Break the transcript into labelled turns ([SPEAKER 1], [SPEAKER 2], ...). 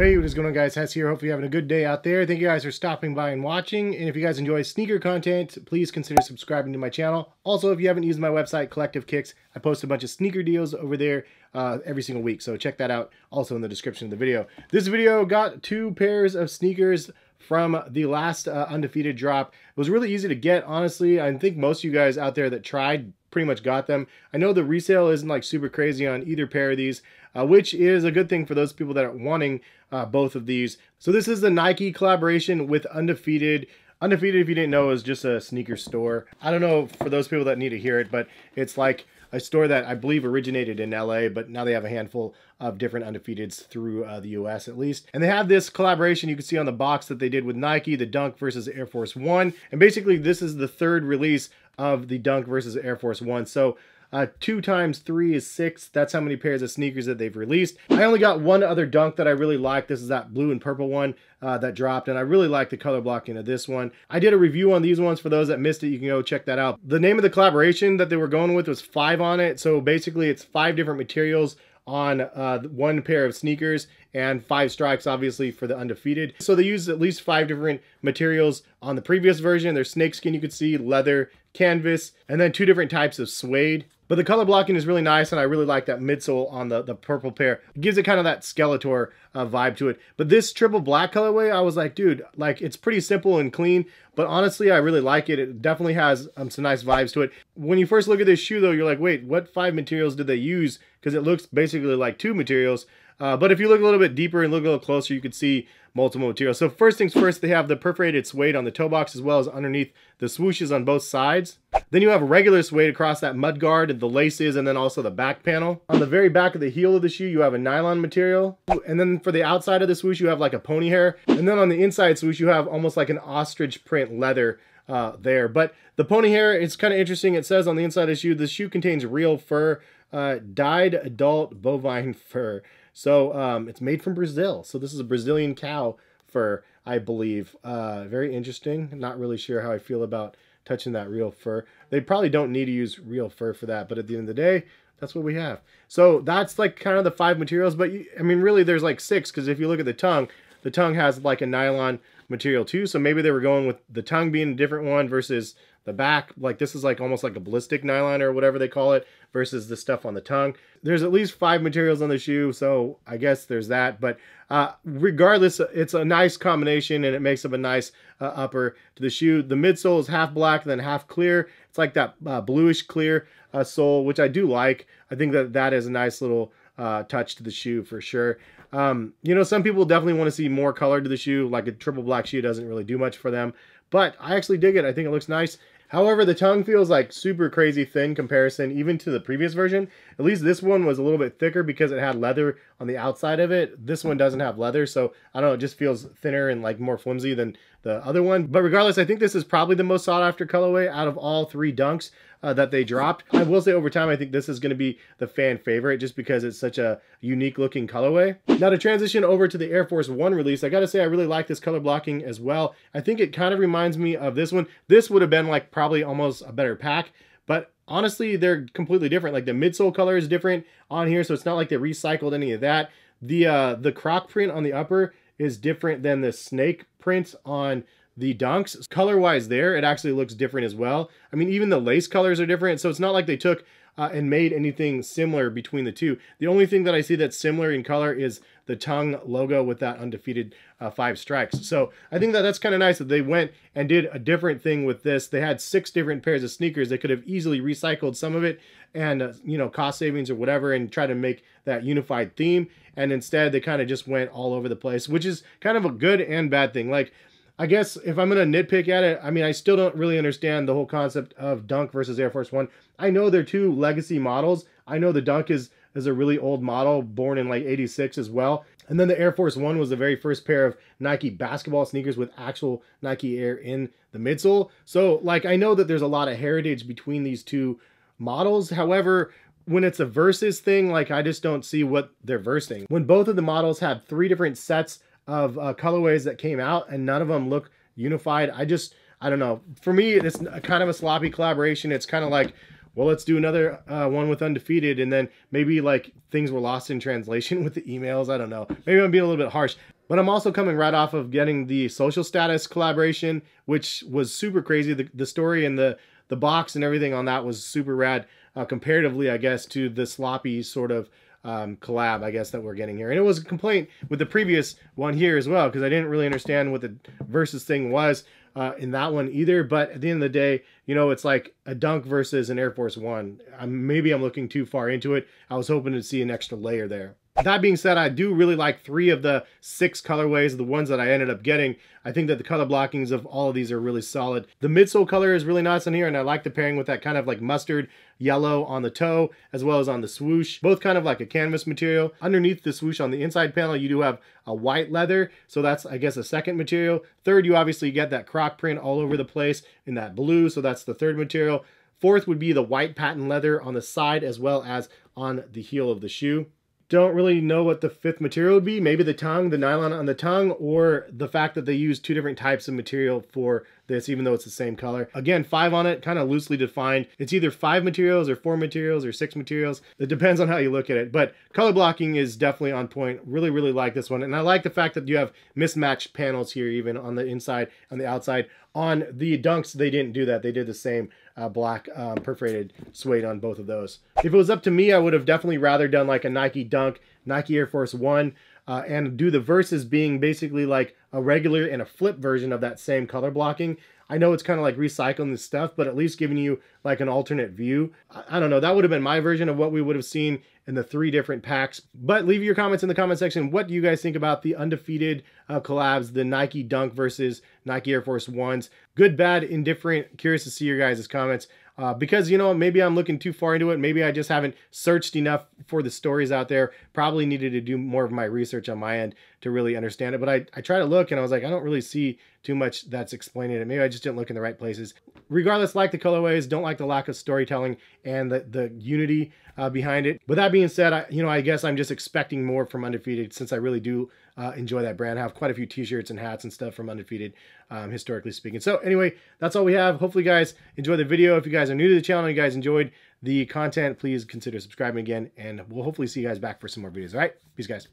[SPEAKER 1] Hey, what is going on guys? Hess here. Hopefully you're having a good day out there. Thank you guys for stopping by and watching. And if you guys enjoy sneaker content, please consider subscribing to my channel. Also, if you haven't used my website, Collective Kicks, I post a bunch of sneaker deals over there uh, every single week. So check that out also in the description of the video. This video got two pairs of sneakers from the last uh, undefeated drop. It was really easy to get, honestly. I think most of you guys out there that tried pretty much got them. I know the resale isn't like super crazy on either pair of these, uh, which is a good thing for those people that are wanting uh, both of these. So this is the Nike collaboration with Undefeated. Undefeated, if you didn't know, is just a sneaker store. I don't know for those people that need to hear it, but it's like a store that I believe originated in LA, but now they have a handful of different undefeateds through uh, the US at least. And they have this collaboration you can see on the box that they did with Nike, the Dunk versus Air Force One. And basically, this is the third release of the Dunk versus Air Force One. So uh, two times three is six. That's how many pairs of sneakers that they've released. I only got one other dunk that I really like. This is that blue and purple one uh, that dropped, and I really like the color blocking of this one. I did a review on these ones. For those that missed it, you can go check that out. The name of the collaboration that they were going with was Five on it. So basically, it's five different materials on uh, one pair of sneakers and five strikes obviously for the undefeated so they used at least five different materials on the previous version there's snakeskin you could see leather canvas and then two different types of suede but the color blocking is really nice, and I really like that midsole on the, the purple pair. It gives it kind of that Skeletor uh, vibe to it. But this triple black colorway, I was like, dude, like it's pretty simple and clean, but honestly, I really like it. It definitely has um, some nice vibes to it. When you first look at this shoe though, you're like, wait, what five materials did they use? Because it looks basically like two materials. Uh, but if you look a little bit deeper and look a little closer, you can see multiple materials. So first things first, they have the perforated suede on the toe box as well as underneath the swooshes on both sides. Then you have regular suede across that mudguard and the laces and then also the back panel. On the very back of the heel of the shoe, you have a nylon material. And then for the outside of the swoosh, you have like a pony hair. And then on the inside swoosh, you have almost like an ostrich print leather uh, there. But the pony hair, it's kind of interesting. It says on the inside of the shoe, the shoe contains real fur, uh, dyed adult bovine fur. So um, it's made from Brazil. So this is a Brazilian cow fur, I believe. Uh, very interesting. Not really sure how I feel about touching that real fur. They probably don't need to use real fur for that, but at the end of the day, that's what we have. So that's like kind of the five materials, but you, I mean, really there's like six because if you look at the tongue, the tongue has like a nylon material too. So maybe they were going with the tongue being a different one versus the back. Like this is like almost like a ballistic nylon or whatever they call it versus the stuff on the tongue. There's at least five materials on the shoe. So I guess there's that. But uh, regardless, it's a nice combination and it makes up a nice uh, upper to the shoe. The midsole is half black then half clear. It's like that uh, bluish clear uh, sole, which I do like. I think that that is a nice little uh, touch to the shoe for sure. Um, you know, some people definitely want to see more color to the shoe. Like a triple black shoe doesn't really do much for them, but I actually dig it. I think it looks nice. However, the tongue feels like super crazy thin comparison even to the previous version. At least this one was a little bit thicker because it had leather on the outside of it. This one doesn't have leather, so I don't know, it just feels thinner and like more flimsy than the other one. But regardless, I think this is probably the most sought after colorway out of all three dunks uh, that they dropped. I will say over time, I think this is going to be the fan favorite just because it's such a unique looking colorway. Now to transition over to the Air Force One release, I got to say I really like this color blocking as well. I think it kind of reminds me of this one. This would have been like probably almost a better pack, but honestly, they're completely different. Like the midsole color is different on here, so it's not like they recycled any of that. The uh, the croc print on the upper is different than the snake print on the dunks. Color-wise there, it actually looks different as well. I mean, even the lace colors are different. So it's not like they took uh, and made anything similar between the two. The only thing that I see that's similar in color is the tongue logo with that undefeated uh, five strikes. So I think that that's kind of nice that they went and did a different thing with this. They had six different pairs of sneakers. They could have easily recycled some of it and, uh, you know, cost savings or whatever and try to make that unified theme. And instead, they kind of just went all over the place, which is kind of a good and bad thing. Like, I guess if I'm going to nitpick at it, I mean, I still don't really understand the whole concept of Dunk versus Air Force One. I know they're two legacy models. I know the Dunk is is a really old model, born in like 86 as well. And then the Air Force One was the very first pair of Nike basketball sneakers with actual Nike Air in the midsole. So, like, I know that there's a lot of heritage between these two models. However, when it's a versus thing, like, I just don't see what they're versing. When both of the models have three different sets of uh, colorways that came out, and none of them look unified. I just, I don't know. For me, it's kind of a sloppy collaboration. It's kind of like, well, let's do another uh, one with Undefeated, and then maybe like things were lost in translation with the emails. I don't know. Maybe I'm being a little bit harsh. But I'm also coming right off of getting the social status collaboration, which was super crazy. The, the story and the the box and everything on that was super rad, uh, comparatively, I guess, to the sloppy sort of um, collab, I guess, that we're getting here. And it was a complaint with the previous one here as well, because I didn't really understand what the versus thing was uh, in that one either. But at the end of the day, you know, it's like a dunk versus an Air Force One. I'm, maybe I'm looking too far into it. I was hoping to see an extra layer there. That being said, I do really like three of the six colorways, the ones that I ended up getting. I think that the color blockings of all of these are really solid. The midsole color is really nice in here, and I like the pairing with that kind of like mustard yellow on the toe, as well as on the swoosh, both kind of like a canvas material. Underneath the swoosh on the inside panel, you do have a white leather, so that's, I guess, a second material. Third, you obviously get that croc print all over the place in that blue, so that's the third material. Fourth would be the white patent leather on the side as well as on the heel of the shoe don't really know what the fifth material would be. Maybe the tongue, the nylon on the tongue, or the fact that they use two different types of material for this, even though it's the same color. Again, five on it, kind of loosely defined. It's either five materials or four materials or six materials. It depends on how you look at it, but color blocking is definitely on point. Really, really like this one. And I like the fact that you have mismatched panels here, even on the inside, on the outside. On the dunks, they didn't do that. They did the same uh, black um, perforated suede on both of those. If it was up to me, I would have definitely rather done like a Nike Dunk, Nike Air Force One, uh, and do the verses being basically like a regular and a flip version of that same color blocking I know it's kind of like recycling this stuff, but at least giving you like an alternate view. I, I don't know. That would have been my version of what we would have seen in the three different packs. But leave your comments in the comment section. What do you guys think about the undefeated uh, collabs, the Nike Dunk versus Nike Air Force Ones? Good, bad, indifferent. Curious to see your guys' comments. Uh, because you know maybe i'm looking too far into it maybe i just haven't searched enough for the stories out there probably needed to do more of my research on my end to really understand it but i, I try to look and i was like i don't really see too much that's explaining it. Maybe I just didn't look in the right places. Regardless, like the colorways, don't like the lack of storytelling and the, the unity uh, behind it. With that being said, I, you know, I guess I'm just expecting more from Undefeated since I really do uh, enjoy that brand. I have quite a few t-shirts and hats and stuff from Undefeated, um, historically speaking. So anyway, that's all we have. Hopefully you guys enjoy the video. If you guys are new to the channel you guys enjoyed the content, please consider subscribing again. And we'll hopefully see you guys back for some more videos. All right? Peace, guys.